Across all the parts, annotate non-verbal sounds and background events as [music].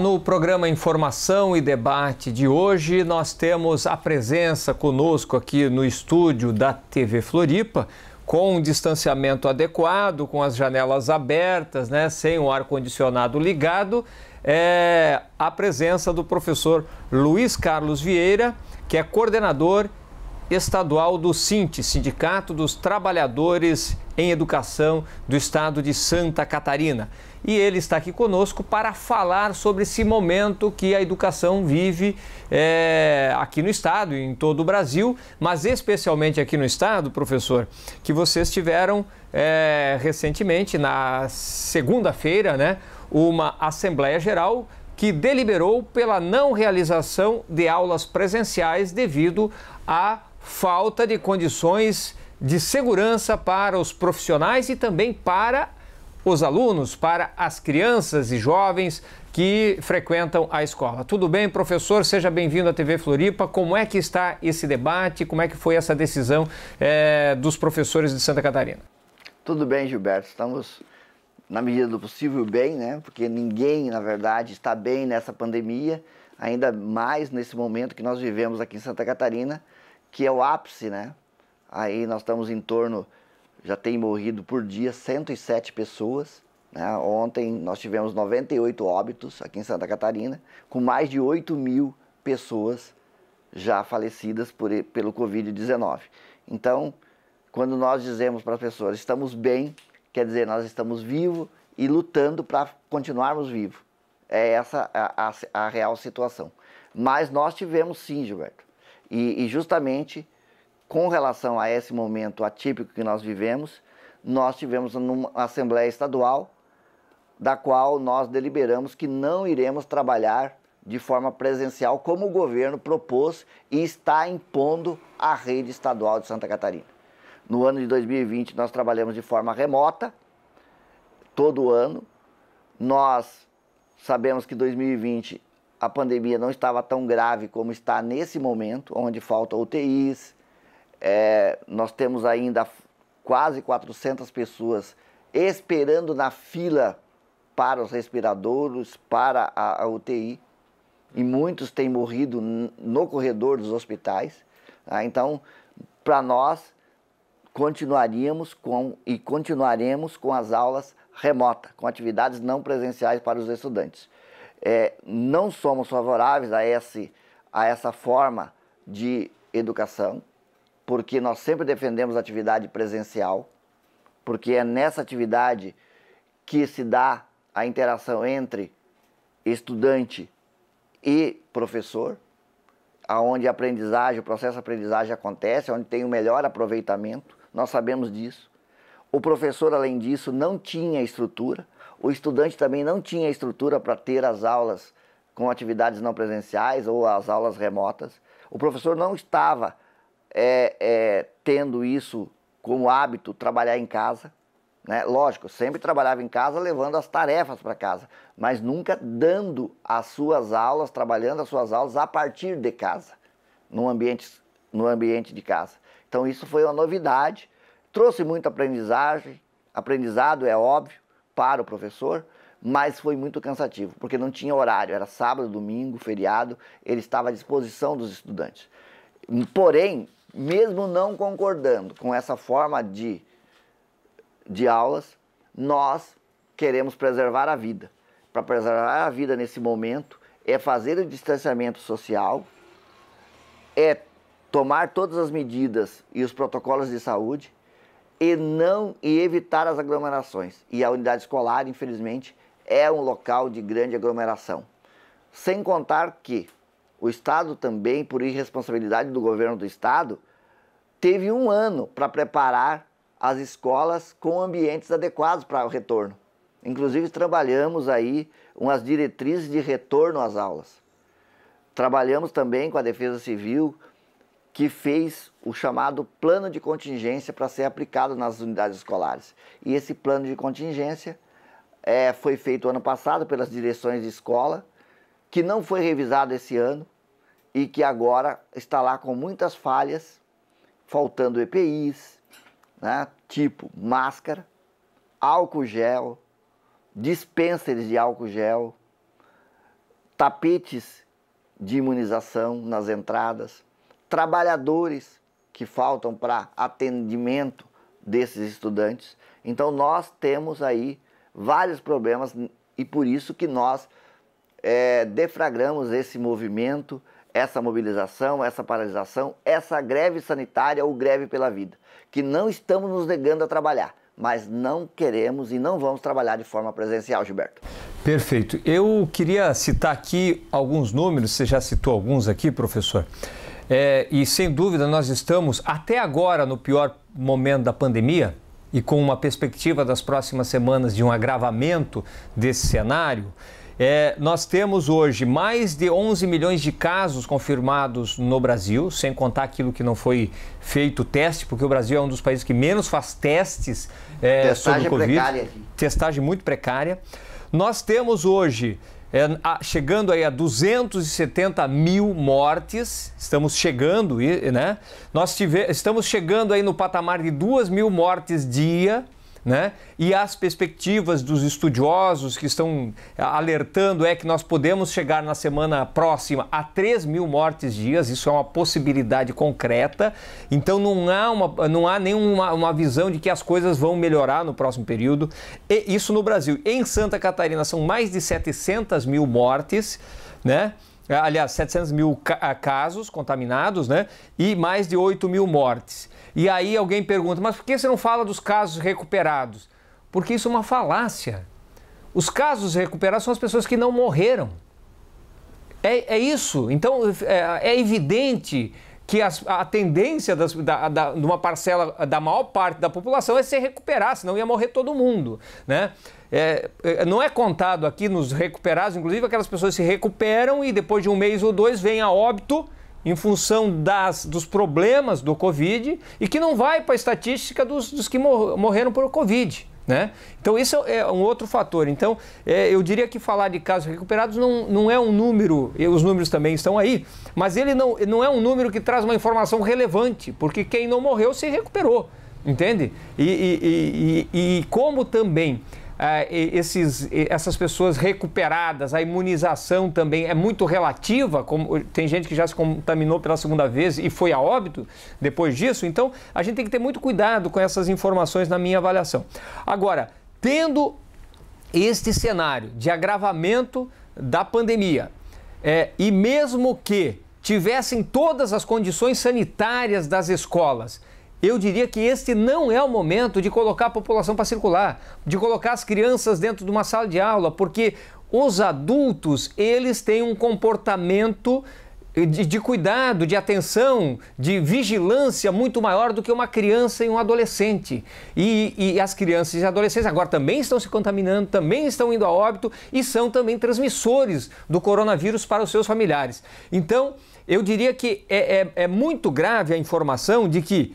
no programa Informação e Debate de hoje, nós temos a presença conosco aqui no estúdio da TV Floripa, com um distanciamento adequado, com as janelas abertas, né, sem o ar-condicionado ligado, é a presença do professor Luiz Carlos Vieira, que é coordenador estadual do SINTE, Sindicato dos Trabalhadores em Educação do Estado de Santa Catarina. E ele está aqui conosco para falar sobre esse momento que a educação vive é, aqui no Estado, em todo o Brasil, mas especialmente aqui no Estado, professor, que vocês tiveram é, recentemente, na segunda-feira, né, uma Assembleia Geral que deliberou pela não realização de aulas presenciais devido à falta de condições de segurança para os profissionais e também para os alunos, para as crianças e jovens que frequentam a escola. Tudo bem, professor? Seja bem-vindo à TV Floripa. Como é que está esse debate? Como é que foi essa decisão é, dos professores de Santa Catarina? Tudo bem, Gilberto. Estamos na medida do possível bem, né? Porque ninguém, na verdade, está bem nessa pandemia, ainda mais nesse momento que nós vivemos aqui em Santa Catarina, que é o ápice, né? Aí nós estamos em torno, já tem morrido por dia 107 pessoas. Né? Ontem nós tivemos 98 óbitos aqui em Santa Catarina, com mais de 8 mil pessoas já falecidas por, pelo Covid-19. Então, quando nós dizemos para as pessoas estamos bem, quer dizer nós estamos vivos e lutando para continuarmos vivos. É essa a, a, a real situação. Mas nós tivemos sim, Gilberto e, e justamente com relação a esse momento atípico que nós vivemos, nós tivemos uma Assembleia Estadual, da qual nós deliberamos que não iremos trabalhar de forma presencial, como o governo propôs e está impondo à rede estadual de Santa Catarina. No ano de 2020, nós trabalhamos de forma remota, todo ano. Nós sabemos que 2020 a pandemia não estava tão grave como está nesse momento, onde falta UTIs, é, nós temos ainda quase 400 pessoas esperando na fila para os respiradores, para a, a UTI, e muitos têm morrido no corredor dos hospitais. Tá? Então, para nós, continuaríamos com e continuaremos com as aulas remotas, com atividades não presenciais para os estudantes é, não somos favoráveis a, esse, a essa forma de educação, porque nós sempre defendemos a atividade presencial, porque é nessa atividade que se dá a interação entre estudante e professor, aonde a aprendizagem, o processo de aprendizagem acontece, onde tem o melhor aproveitamento, nós sabemos disso. O professor, além disso, não tinha estrutura, o estudante também não tinha estrutura para ter as aulas com atividades não presenciais ou as aulas remotas. O professor não estava é, é, tendo isso como hábito, trabalhar em casa. Né? Lógico, sempre trabalhava em casa levando as tarefas para casa, mas nunca dando as suas aulas, trabalhando as suas aulas a partir de casa, no ambiente, no ambiente de casa. Então isso foi uma novidade, trouxe muita aprendizagem, aprendizado é óbvio, para o professor, mas foi muito cansativo, porque não tinha horário, era sábado, domingo, feriado, ele estava à disposição dos estudantes. Porém, mesmo não concordando com essa forma de, de aulas, nós queremos preservar a vida. Para preservar a vida nesse momento, é fazer o distanciamento social, é tomar todas as medidas e os protocolos de saúde e não e evitar as aglomerações. E a unidade escolar, infelizmente, é um local de grande aglomeração. Sem contar que o Estado também, por irresponsabilidade do governo do Estado, teve um ano para preparar as escolas com ambientes adequados para o retorno. Inclusive, trabalhamos aí umas diretrizes de retorno às aulas. Trabalhamos também com a Defesa Civil, que fez o chamado plano de contingência para ser aplicado nas unidades escolares. E esse plano de contingência é, foi feito ano passado pelas direções de escola, que não foi revisado esse ano e que agora está lá com muitas falhas, faltando EPIs, né, tipo máscara, álcool gel, dispensers de álcool gel, tapetes de imunização nas entradas trabalhadores que faltam para atendimento desses estudantes. Então nós temos aí vários problemas e por isso que nós é, deflagramos esse movimento, essa mobilização, essa paralisação, essa greve sanitária ou greve pela vida, que não estamos nos negando a trabalhar, mas não queremos e não vamos trabalhar de forma presencial, Gilberto. Perfeito. Eu queria citar aqui alguns números, você já citou alguns aqui, professor. É, e sem dúvida, nós estamos até agora no pior momento da pandemia e com uma perspectiva das próximas semanas de um agravamento desse cenário. É, nós temos hoje mais de 11 milhões de casos confirmados no Brasil, sem contar aquilo que não foi feito teste, porque o Brasil é um dos países que menos faz testes é, sobre o Covid. Precária. Testagem muito precária. Nós temos hoje é, a, ah, chegando aí a 270 mil mortes, estamos chegando, né? Nós tive, estamos chegando aí no patamar de 2 mil mortes dia, né? E as perspectivas dos estudiosos que estão alertando é que nós podemos chegar na semana próxima a 3 mil mortes dias, isso é uma possibilidade concreta. Então não há, uma, não há nenhuma uma visão de que as coisas vão melhorar no próximo período. E isso no Brasil. Em Santa Catarina são mais de 700 mil mortes, né? É, aliás, 700 mil ah, casos contaminados, né? E mais de 8 mil mortes. E aí alguém pergunta, mas por que você não fala dos casos recuperados? Porque isso é uma falácia. Os casos recuperados são as pessoas que não morreram. É, é isso. Então, é, é evidente que as, a tendência das, da, da, de uma parcela, da maior parte da população é se recuperar, senão ia morrer todo mundo, né? É, é, não é contado aqui nos recuperados, inclusive aquelas pessoas se recuperam e depois de um mês ou dois vem a óbito em função das, dos problemas do Covid e que não vai para a estatística dos, dos que morreram por Covid. Né? Então, isso é, é um outro fator. Então, é, eu diria que falar de casos recuperados não, não é um número, os números também estão aí, mas ele não, não é um número que traz uma informação relevante, porque quem não morreu se recuperou, entende? e, e, e, e como também ah, esses, essas pessoas recuperadas, a imunização também é muito relativa, como tem gente que já se contaminou pela segunda vez e foi a óbito depois disso, então a gente tem que ter muito cuidado com essas informações na minha avaliação. Agora, tendo este cenário de agravamento da pandemia, é, e mesmo que tivessem todas as condições sanitárias das escolas, eu diria que este não é o momento de colocar a população para circular, de colocar as crianças dentro de uma sala de aula, porque os adultos, eles têm um comportamento de, de, cuidado, de atenção, de vigilância muito maior do que uma criança e um adolescente. E, e, as crianças e adolescentes agora também estão se contaminando, também estão indo a óbito e são também transmissores do coronavírus para os seus familiares. Então, eu diria que é, é, é muito grave a informação de que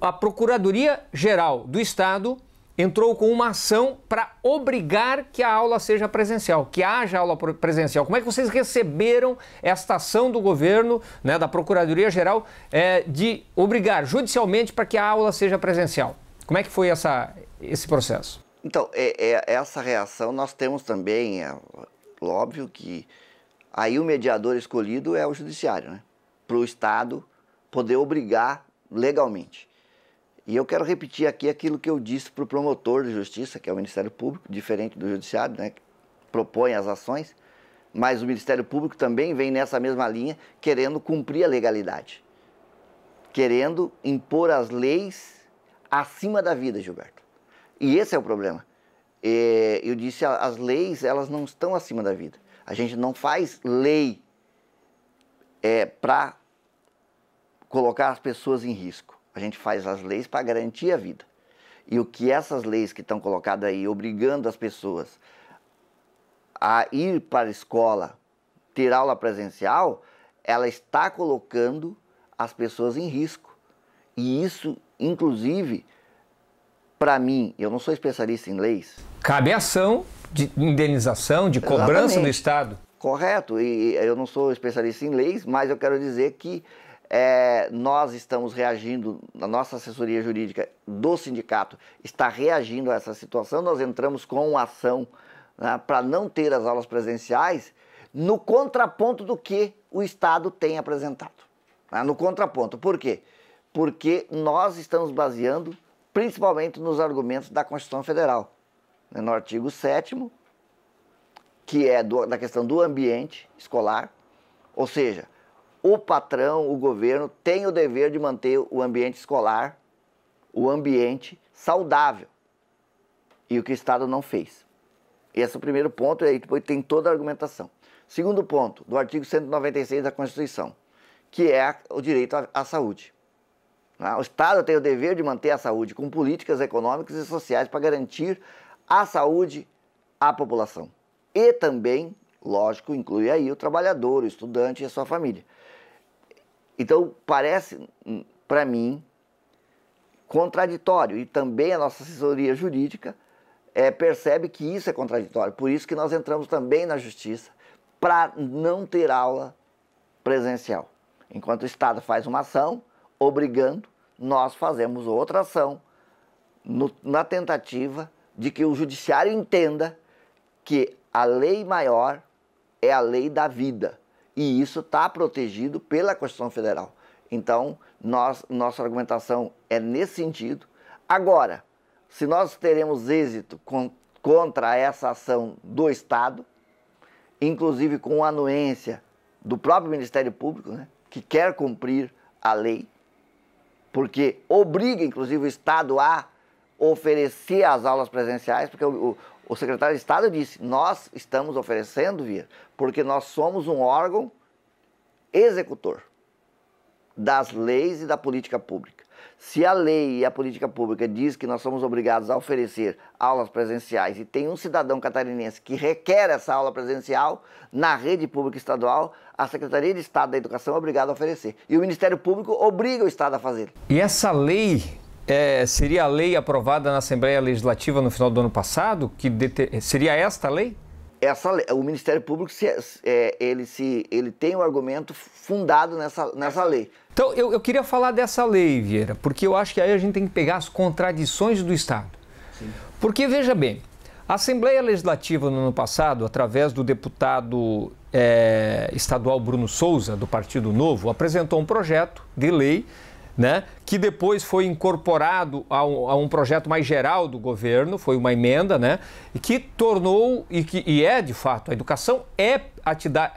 a Procuradoria Geral do Estado entrou com uma ação para obrigar que a aula seja presencial, que haja aula presencial. Como é que vocês receberam esta ação do governo, né, da Procuradoria Geral, é, de obrigar judicialmente para que a aula seja presencial? Como é que foi essa, esse processo? Então, é, é, essa reação nós temos também, é, óbvio que aí o mediador escolhido é o judiciário, né? Para o Estado poder obrigar legalmente. E eu quero repetir aqui aquilo que eu disse para o promotor de justiça, que é o Ministério Público, diferente do Judiciário, né, que propõe as ações, mas o Ministério Público também vem nessa mesma linha, querendo cumprir a legalidade, querendo impor as leis acima da vida, Gilberto. E esse é o problema. É, eu disse, as leis, elas não estão acima da vida. A gente não faz lei é, para colocar as pessoas em risco a gente faz as leis para garantir a vida. E o que essas leis que estão colocadas aí, obrigando as pessoas a ir para a escola, ter aula presencial, ela está colocando as pessoas em risco. E isso, inclusive, para mim, eu não sou especialista em leis. Cabe ação de indenização, de cobrança Exatamente. do Estado. Correto, e eu não sou especialista em leis, mas eu quero dizer que é, nós estamos reagindo, a nossa assessoria jurídica do sindicato está reagindo a essa situação. Nós entramos com ação né, para não ter as aulas presenciais, no contraponto do que o Estado tem apresentado. Né, no contraponto. Por quê? Porque nós estamos baseando principalmente nos argumentos da Constituição Federal, né, no artigo 7, que é do, da questão do ambiente escolar, ou seja, o patrão, o governo, tem o dever de manter o ambiente escolar, o ambiente saudável. E o que o Estado não fez. Esse é o primeiro ponto, e aí depois tem toda a argumentação. Segundo ponto, do artigo 196 da Constituição, que é o direito à saúde. Né? O Estado tem o dever de manter a saúde com políticas econômicas e sociais para garantir a saúde à população. E também, lógico, inclui aí o trabalhador, o estudante e a sua família. Então, parece para mim contraditório e também a nossa assessoria jurídica é, percebe que isso é contraditório. Por isso que nós entramos também na justiça para não ter aula presencial. Enquanto o Estado faz uma ação obrigando, nós fazemos outra ação no, na tentativa de que o judiciário entenda que a lei maior é a lei da vida e isso está protegido pela Constituição Federal. Então, nós, nossa argumentação é nesse sentido. Agora, se nós teremos êxito com, contra essa ação do Estado, inclusive com anuência do próprio Ministério Público, né, que quer cumprir a lei, porque obriga, inclusive, o Estado a oferecer as aulas presenciais, porque o, o secretário de Estado disse: nós estamos oferecendo vir, porque nós somos um órgão executor das leis e da política pública. Se a lei e a política pública diz que nós somos obrigados a oferecer aulas presenciais e tem um cidadão catarinense que requer essa aula presencial na rede pública estadual, a Secretaria de Estado da Educação é obrigada a oferecer. E o Ministério Público obriga o Estado a fazer. E essa lei é, seria a lei aprovada na Assembleia Legislativa no final do ano passado? que deter... Seria esta a lei? Essa, o Ministério Público se, é, ele, se, ele tem um argumento fundado nessa, nessa lei. Então, eu, eu queria falar dessa lei, Vieira, porque eu acho que aí a gente tem que pegar as contradições do Estado. Sim. Porque, veja bem, a Assembleia Legislativa no ano passado, através do deputado é, estadual Bruno Souza, do Partido Novo, apresentou um projeto de lei né, que depois foi incorporado a um, a um, projeto mais geral do governo, foi uma emenda, né, e que tornou, e, que, e é de fato, a educação é a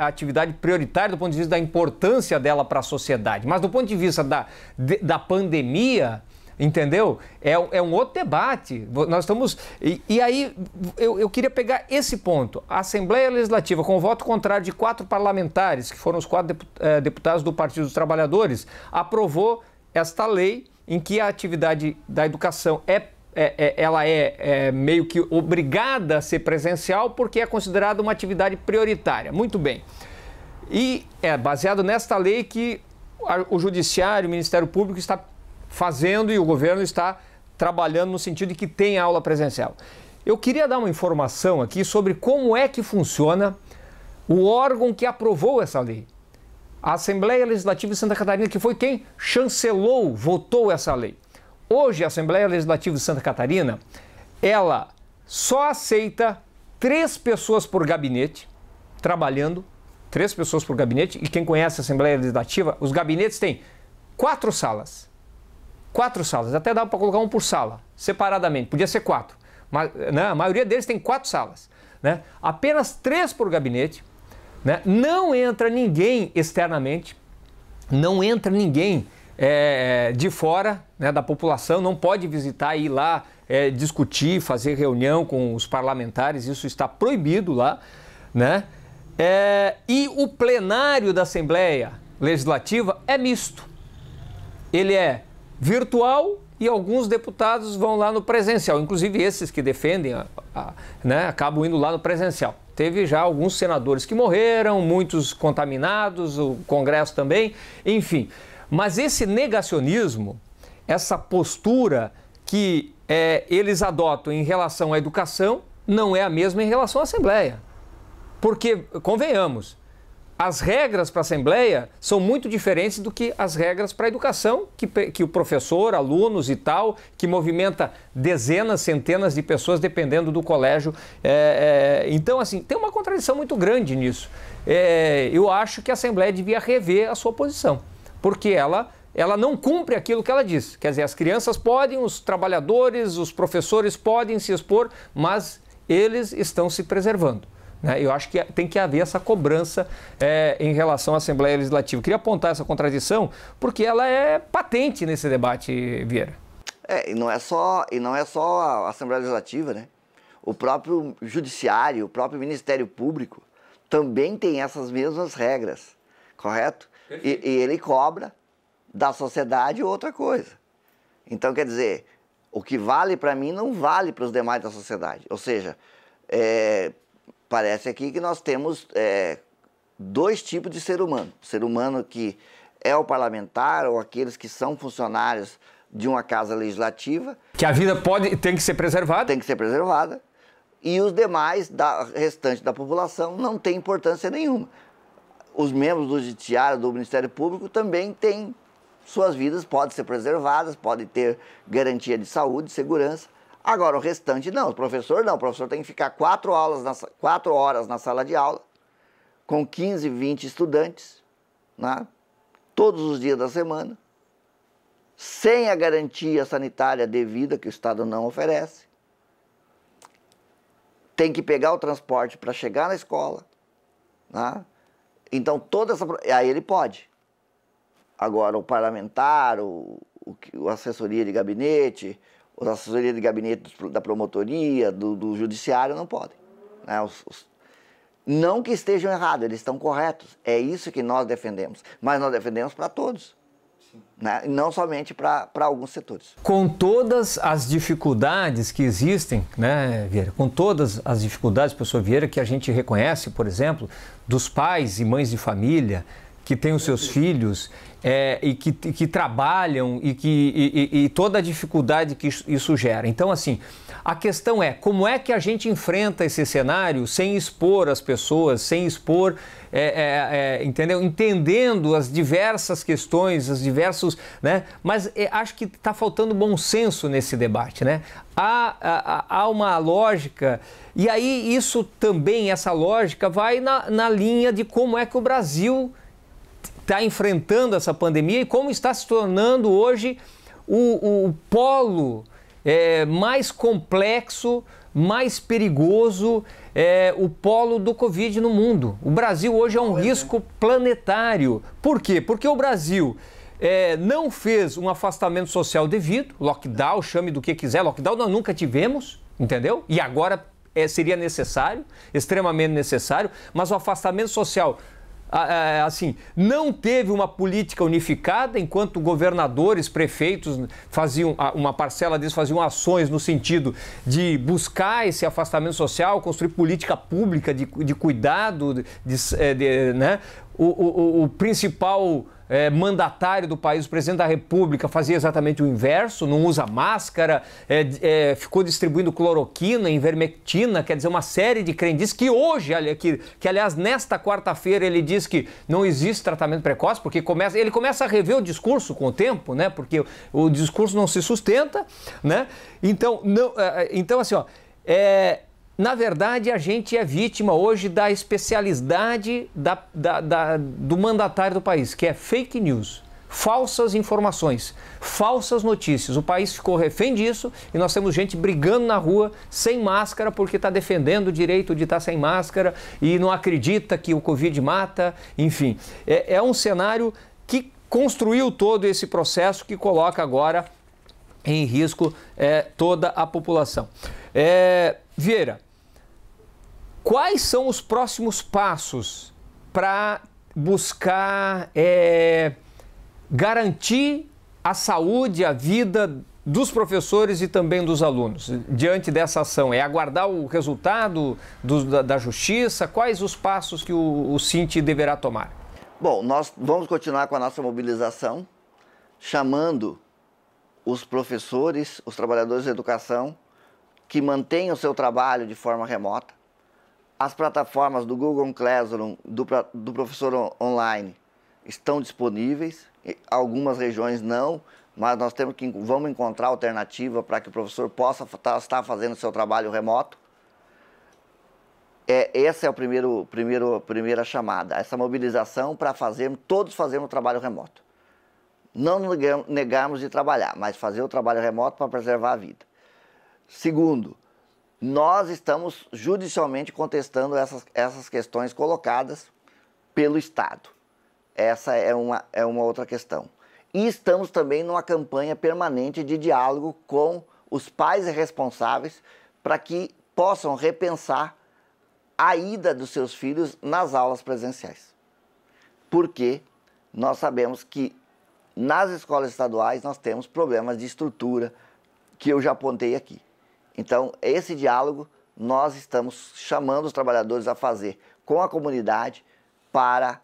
atividade prioritária do ponto de vista da importância dela para a sociedade. Mas do ponto de vista da, de, da pandemia, entendeu? É, é um outro debate. Nós estamos. E, e aí eu, eu queria pegar esse ponto. A Assembleia Legislativa, com o voto contrário de quatro parlamentares, que foram os quatro eh, deputados do Partido dos Trabalhadores, aprovou esta lei em que a atividade da educação é, é, é ela é, é, meio que obrigada a ser presencial porque é considerada uma atividade prioritária. Muito bem. E é baseado nesta lei que o Judiciário, o Ministério Público está fazendo e o governo está trabalhando no sentido de que tem aula presencial. Eu queria dar uma informação aqui sobre como é que funciona o órgão que aprovou essa lei a Assembleia Legislativa de Santa Catarina, que foi quem chancelou, votou essa lei. Hoje, a Assembleia Legislativa de Santa Catarina, ela só aceita três pessoas por gabinete trabalhando, três pessoas por gabinete, e quem conhece a Assembleia Legislativa, os gabinetes têm quatro salas. Quatro salas, até dá para colocar um por sala, separadamente, podia ser quatro. Mas né, a maioria deles tem quatro salas. Né? Apenas três por gabinete né? Não entra ninguém externamente, não entra ninguém é, de fora né, da população, não pode visitar, ir lá é, discutir, fazer reunião com os parlamentares, isso está proibido lá. Né? É, e o plenário da Assembleia Legislativa é misto. Ele é virtual e alguns deputados vão lá no presencial, inclusive esses que defendem, a, a, né, acabam indo lá no presencial teve já alguns senadores que morreram, muitos contaminados, o Congresso também, enfim. Mas esse negacionismo, essa postura que é, eles adotam em relação à educação, não é a mesma em relação à Assembleia. Porque, convenhamos, as regras para a Assembleia são muito diferentes do que as regras para a educação, que, que o professor, alunos e tal, que movimenta dezenas, centenas de pessoas dependendo do colégio. É, é, então, assim, tem uma contradição muito grande nisso. É, eu acho que a Assembleia devia rever a sua posição, porque ela ela não cumpre aquilo que ela diz. Quer dizer, as crianças podem, os trabalhadores, os professores podem se expor, mas eles estão se preservando. Né? Eu acho que tem que haver essa cobrança é, em relação à Assembleia Legislativa. Queria apontar essa contradição porque ela é patente nesse debate, Vieira. É, e não é só, e não é só a Assembleia Legislativa, né? O próprio Judiciário, o próprio Ministério Público também tem essas mesmas regras, correto? E, e ele cobra da sociedade outra coisa. Então, quer dizer, o que vale para mim não vale para os demais da sociedade. Ou seja, é, Parece aqui que nós temos é, dois tipos de ser humano. O ser humano que é o parlamentar ou aqueles que são funcionários de uma casa legislativa. Que a vida pode tem que ser preservada. Tem que ser preservada. E os demais, da restante da população, não tem importância nenhuma. Os membros do judiciário, do Ministério Público, também têm suas vidas, podem ser preservadas, podem ter garantia de saúde, segurança, Agora, o restante não, o professor não. O professor tem que ficar quatro, aulas na, quatro horas na sala de aula, com 15, 20 estudantes, né? todos os dias da semana, sem a garantia sanitária devida que o Estado não oferece. Tem que pegar o transporte para chegar na escola. Né? Então, toda essa. Aí ele pode. Agora, o parlamentar, o, o, a assessoria de gabinete, os assessoria de gabinete da promotoria, do, do judiciário, não podem. Né? Os, os... não que estejam errados, eles estão corretos. É isso que nós defendemos. Mas nós defendemos para todos. Né? Não somente para alguns setores. Com todas as dificuldades que existem, né, Vieira? Com todas as dificuldades, professor Vieira, que a gente reconhece, por exemplo, dos pais e mães de família, que têm os seus filhos é, e que, que, trabalham e, que, e, e, toda a dificuldade que isso gera. Então, assim, a questão é como é que a gente enfrenta esse cenário sem expor as pessoas, sem expor, é, é, é entendeu? Entendendo as diversas questões, as diversos, né? Mas é, acho que está faltando bom senso nesse debate, né? Há, há, há, uma lógica e aí isso também essa lógica vai na, na linha de como é que o Brasil está enfrentando essa pandemia e como está se tornando hoje o, o polo é, mais complexo, mais perigoso, é, o polo do Covid no mundo. O Brasil hoje é um é. risco planetário. Por quê? Porque o Brasil. É, não fez um afastamento social devido, lockdown, chame do que quiser, lockdown nós nunca tivemos, entendeu? E agora é, seria necessário, extremamente necessário, mas o afastamento social ah, é, é, assim, não teve uma política unificada, enquanto governadores, prefeitos faziam ah, uma parcela deles faziam ações no sentido de buscar esse afastamento social, construir política pública de, de cuidado, de, de, eh, né? o, o, o principal é, mandatário do país, o presidente da República, fazia exatamente o inverso, não usa máscara, é, é, ficou distribuindo cloroquina, invermectina, quer dizer, uma série de crendices que hoje, que, que aliás, nesta quarta-feira ele diz que não existe tratamento precoce, porque começa, ele começa a rever o discurso com o tempo, né? Porque o, o discurso não se sustenta, né? Então, não, é, é, então assim, ó, é, na verdade, a gente é vítima hoje da especialidade da, da, da, do mandatário do país, que é fake news, falsas informações, falsas notícias. O país ficou refém disso e nós temos gente brigando na rua sem máscara porque está defendendo o direito de estar tá sem máscara e não acredita que o Covid mata. Enfim, é, é um cenário que construiu todo esse processo que coloca agora em risco é, toda a população. É, Vieira, Quais são os próximos passos para buscar é, garantir a saúde, a vida dos professores e também dos alunos diante dessa ação? É aguardar o resultado do, da, da, justiça? Quais os passos que o, o Cinti deverá tomar? Bom, nós vamos continuar com a nossa mobilização, chamando os professores, os trabalhadores da educação que mantenham o seu trabalho de forma remota, as plataformas do Google Classroom, do, do professor online, estão disponíveis. Algumas regiões não, mas nós temos que vamos encontrar alternativa para que o professor possa tá, estar fazendo seu trabalho remoto. É, essa é a primeiro, primeiro, primeira chamada, essa mobilização para fazermos, todos fazermos o trabalho remoto. Não negarmos de trabalhar, mas fazer o trabalho remoto para preservar a vida. Segundo, nós estamos judicialmente contestando essas, essas questões colocadas pelo Estado. Essa é uma, é uma outra questão. E estamos também numa campanha permanente de diálogo com os pais responsáveis para que possam repensar a ida dos seus filhos nas aulas presenciais. Porque nós sabemos que nas escolas estaduais nós temos problemas de estrutura que eu já apontei aqui. Então, esse diálogo nós estamos chamando os trabalhadores a fazer com a comunidade para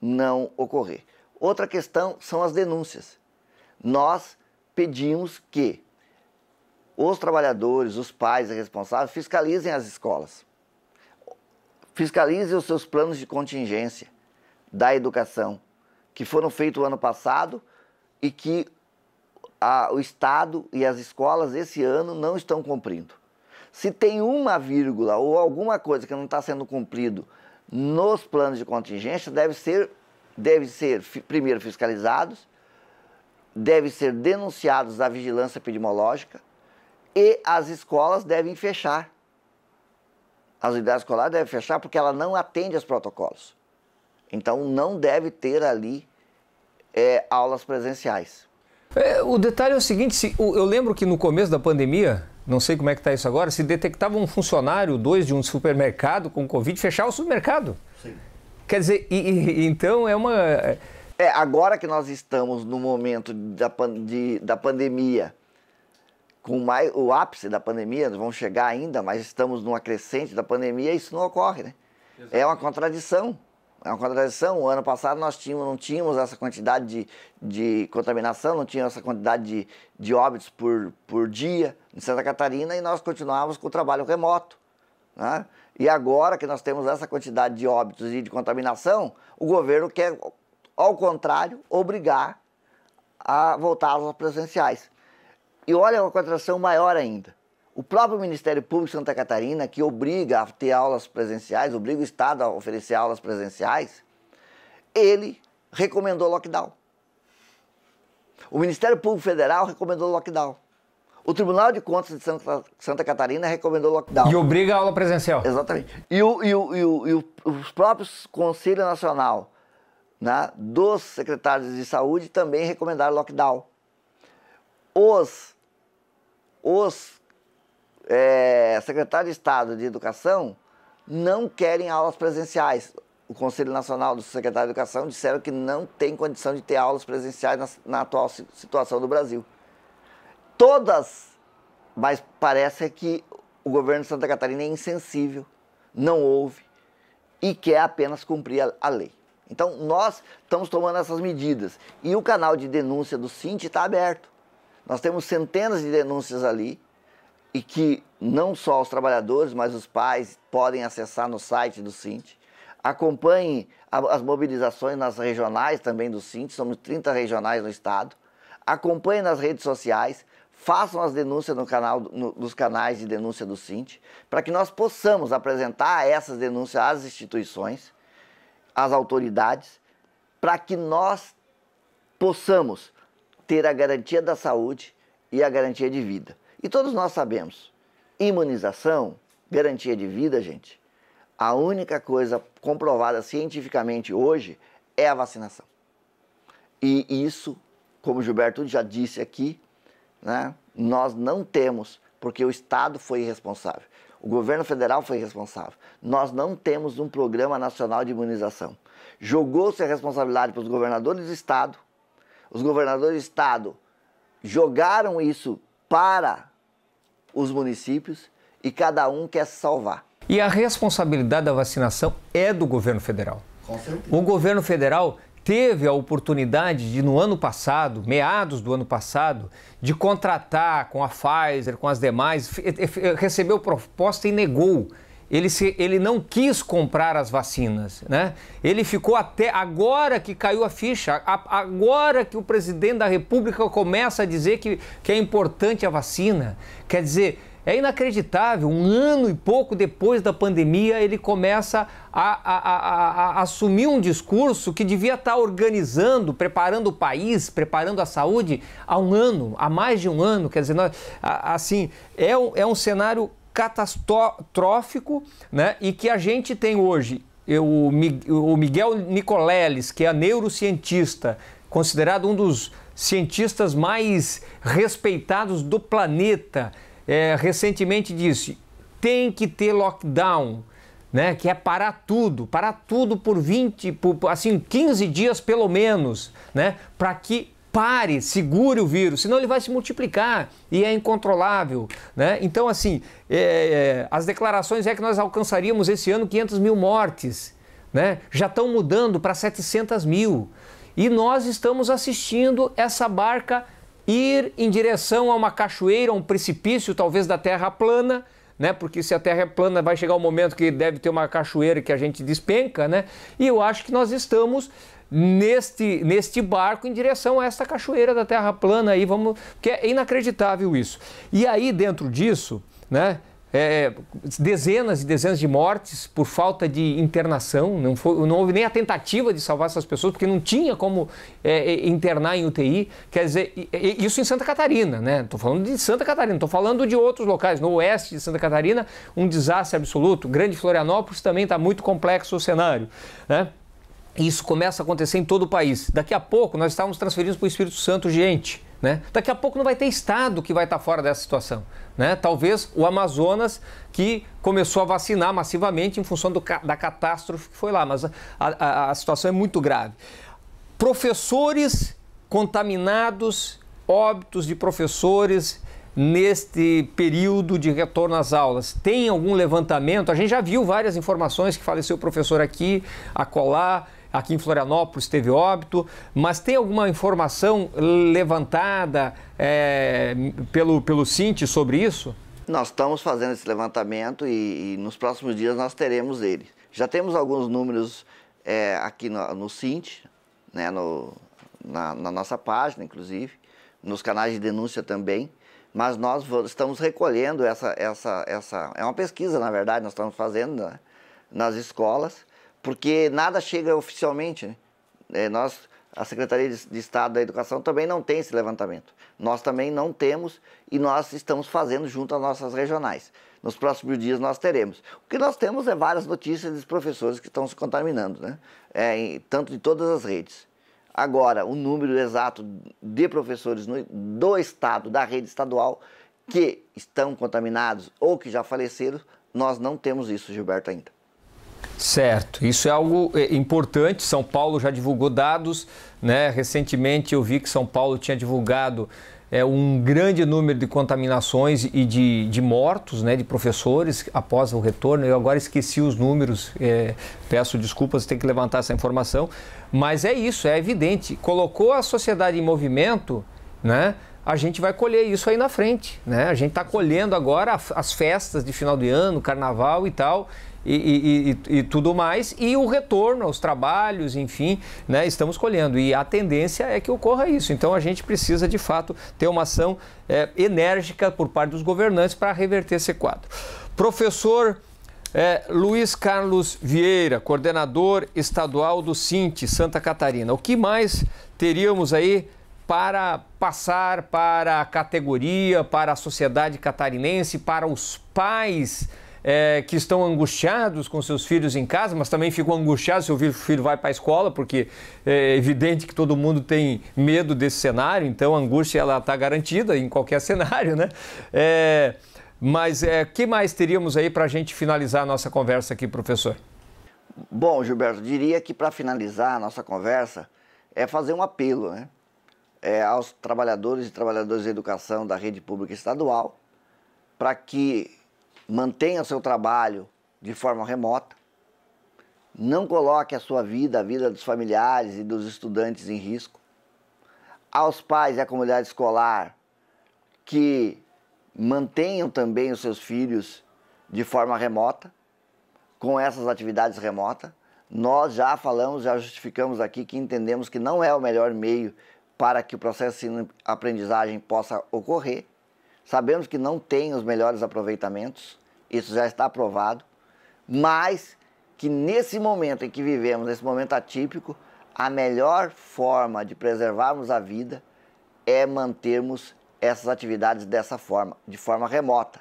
não ocorrer. Outra questão são as denúncias. Nós pedimos que os trabalhadores, os pais responsáveis fiscalizem as escolas, fiscalizem os seus planos de contingência da educação que foram feitos o ano passado e que a, o Estado e as escolas esse ano não estão cumprindo. Se tem uma vírgula ou alguma coisa que não está sendo cumprido nos planos de contingência, deve ser, deve ser primeiro fiscalizados, deve ser denunciados à vigilância epidemiológica e as escolas devem fechar. As unidades escolares devem fechar porque ela não atende aos protocolos. Então não deve ter ali é, aulas presenciais. É, o detalhe é o seguinte: se, eu lembro que no começo da pandemia, não sei como é que está isso agora, se detectava um funcionário, dois de um supermercado com Covid, fechar o supermercado. Sim. Quer dizer, e, e, então é uma. É, agora que nós estamos no momento da, pan, de, da pandemia, com mais, o ápice da pandemia, vamos chegar ainda, mas estamos numa crescente da pandemia, isso não ocorre, né? Exato. É uma contradição. É uma contradição. O ano passado nós tínhamos, não tínhamos essa quantidade de, de contaminação, não tínhamos essa quantidade de, de óbitos por, por dia em Santa Catarina e nós continuávamos com o trabalho remoto. Né? E agora que nós temos essa quantidade de óbitos e de contaminação, o governo quer, ao contrário, obrigar a voltar às presenciais. E olha uma contradição maior ainda. O próprio Ministério Público de Santa Catarina, que obriga a ter aulas presenciais, obriga o Estado a oferecer aulas presenciais, ele recomendou lockdown. O Ministério Público Federal recomendou lockdown. O Tribunal de Contas de Santa, Santa, Catarina recomendou lockdown. E obriga a aula presencial. Exatamente. E, o, e, o, e, o, e os próprios Conselho Nacional né, dos secretários de saúde também recomendaram lockdown. Os, os é, secretário de Estado de Educação não querem aulas presenciais. O Conselho Nacional do Secretário de Educação disseram que não tem condição de ter aulas presenciais na, na atual situação do Brasil. Todas, mas parece que o governo de Santa Catarina é insensível, não ouve e quer apenas cumprir a, a lei. Então, nós estamos tomando essas medidas. E o canal de denúncia do Cinti está aberto. Nós temos centenas de denúncias ali e que não só os trabalhadores, mas os pais podem acessar no site do Sint. Acompanhe as mobilizações nas regionais também do Sint, somos 30 regionais no estado. Acompanhe nas redes sociais, façam as denúncias no canal, no, nos canais de denúncia do Sint, para que nós possamos apresentar essas denúncias às instituições, às autoridades, para que nós possamos ter a garantia da saúde e a garantia de vida. E todos nós sabemos, imunização, garantia de vida, gente, a única coisa comprovada cientificamente hoje é a vacinação. E isso, como Gilberto já disse aqui, né, nós não temos, porque o Estado foi responsável, o governo federal foi responsável. Nós não temos um programa nacional de imunização. Jogou-se a responsabilidade para os governadores do Estado, os governadores do Estado jogaram isso para os municípios e cada um quer salvar. E a responsabilidade da vacinação é do governo federal. O governo federal teve a oportunidade de, no ano passado, meados do ano passado, de contratar com a Pfizer, com as demais, recebeu proposta e negou ele, se, ele não quis comprar as vacinas, né? Ele ficou até agora que caiu a ficha, a, agora que o presidente da República começa a dizer que, que é importante a vacina. Quer dizer, é inacreditável, um ano e pouco depois da pandemia, ele começa a, a, a, a, assumir um discurso que devia estar organizando, preparando o país, preparando a saúde há um ano, há mais de um ano. Quer dizer, nós, assim, é um, é um cenário catastrófico, né? E que a gente tem hoje o Miguel Nicoleles, que é neurocientista, considerado um dos cientistas mais respeitados do planeta, é, recentemente disse: tem que ter lockdown. Né, que é parar tudo, parar tudo por 20, por, assim, 15 dias pelo menos, né, para que pare, segure o vírus, senão ele vai se multiplicar e é incontrolável. Né? Então, assim, é, é, as declarações é que nós alcançaríamos esse ano 500 mil mortes, né? já estão mudando para 700 mil. E nós estamos assistindo essa barca ir em direção a uma cachoeira, um precipício, talvez da terra plana, né? Porque se a Terra é plana, vai chegar um momento que deve ter uma cachoeira que a gente despenca, né? E eu acho que nós estamos neste, neste barco em direção a esta cachoeira da Terra plana aí, vamos, que é inacreditável isso. E aí dentro disso, né? é, dezenas e dezenas de mortes por falta de internação, não, foi, não, houve nem a tentativa de salvar essas pessoas, porque não tinha como é, é internar em UTI. Quer dizer, isso em Santa Catarina, né? Estou falando de Santa Catarina, estou falando de outros locais. No oeste de Santa Catarina, um desastre absoluto. Grande Florianópolis também está muito complexo o cenário, né? Isso começa a acontecer em todo o país. Daqui a pouco nós estávamos transferindo para o Espírito Santo gente né? Daqui a pouco não vai ter estado que vai estar tá fora dessa situação. Né? Talvez o Amazonas, que começou a vacinar massivamente em função do, da catástrofe que foi lá, mas a, a, a situação é muito grave. Professores contaminados, óbitos de professores neste período de retorno às aulas? Tem algum levantamento? A gente já viu várias informações que faleceu o professor aqui, acolá. colar Aqui em Florianópolis teve óbito, mas tem alguma informação levantada é, pelo, pelo Cinti sobre isso? Nós estamos fazendo esse levantamento e, e, nos próximos dias nós teremos ele. Já temos alguns números é, aqui no, no Cinti, né, no, na, na nossa página, inclusive, nos canais de denúncia também mas nós estamos recolhendo essa, essa, essa. É uma pesquisa, na verdade, nós estamos fazendo né? nas escolas porque nada chega oficialmente. Né? É, nós, a Secretaria de Estado da Educação também não tem esse levantamento. Nós também não temos e nós estamos fazendo junto às nossas regionais. Nos próximos dias nós teremos. O que nós temos é várias notícias dos professores que estão se contaminando, né? É, em, tanto de todas as redes. Agora, o número exato de professores no, do Estado, da rede estadual, que estão contaminados ou que já faleceram, nós não temos isso, Gilberto, ainda. Certo, isso é algo eh, importante. São Paulo já divulgou dados, né? Recentemente eu vi que São Paulo tinha divulgado é, um grande número de contaminações e de, de mortos, né? De professores após o retorno. Eu agora esqueci os números, é, peço desculpas, tem que levantar essa informação. Mas é isso, é evidente. Colocou a sociedade em movimento, né? a gente vai colher isso aí na frente. Né? A gente está colhendo agora as festas de final de ano, carnaval e tal e, e, e, tudo mais, e o retorno aos trabalhos, enfim, né, estamos colhendo. E a tendência é que ocorra isso. Então a gente precisa, de fato, ter uma ação é, enérgica por parte dos governantes para reverter esse quadro. Professor é, Luiz Carlos Vieira, coordenador estadual do Cinte Santa Catarina, o que mais teríamos aí? para passar para a categoria, para a sociedade catarinense, para os pais é, que estão angustiados com seus filhos em casa, mas também ficam angustiados se o filho vai para a escola, porque é evidente que todo mundo tem medo desse cenário, então a angústia ela está garantida em qualquer [laughs] cenário, né? É, mas é, que mais teríamos aí para a gente finalizar a nossa conversa aqui, professor? Bom, Gilberto, diria que para finalizar a nossa conversa é fazer um apelo, né? É, aos trabalhadores e trabalhadoras da educação da rede pública estadual para que mantenha seu trabalho de forma remota, não coloque a sua vida, a vida dos familiares e dos estudantes em risco. Aos pais e à comunidade escolar que mantenham também os seus filhos de forma remota, com essas atividades remotas. Nós já falamos, já justificamos aqui que entendemos que não é o melhor meio para que o processo de aprendizagem possa ocorrer. Sabemos que não tem os melhores aproveitamentos, isso já está aprovado, mas que nesse momento em que vivemos, nesse momento atípico, a melhor forma de preservarmos a vida é mantermos essas atividades dessa forma, de forma remota,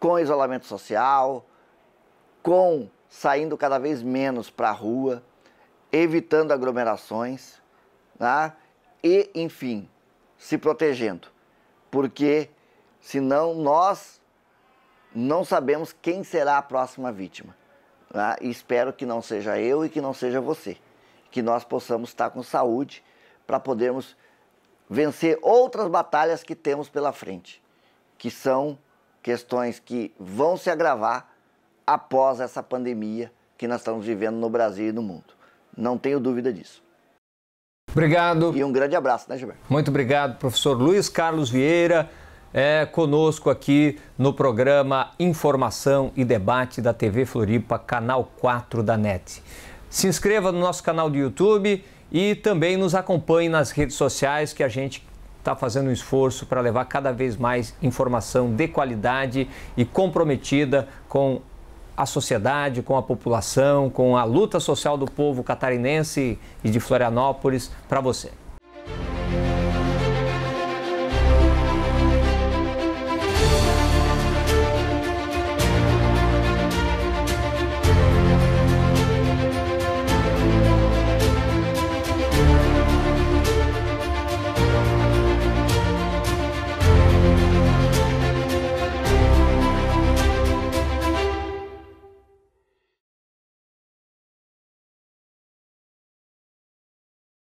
com isolamento social, com saindo cada vez menos para a rua, evitando aglomerações, né? e, enfim, se protegendo, porque senão nós não sabemos quem será a próxima vítima. Né? E espero que não seja eu e que não seja você. Que nós possamos estar com saúde para podermos vencer outras batalhas que temos pela frente, que são questões que vão se agravar após essa pandemia que nós estamos vivendo no Brasil e no mundo. Não tenho dúvida disso. Obrigado. E um grande abraço, né, Gilberto? Muito obrigado, professor Luiz Carlos Vieira é conosco aqui no programa Informação e Debate da TV Floripa, canal 4 da NET. Se inscreva no nosso canal do YouTube e também nos acompanhe nas redes sociais que a gente está fazendo um esforço para levar cada vez mais informação de qualidade e comprometida com a sociedade, com a população, com a luta social do povo catarinense e de Florianópolis para você.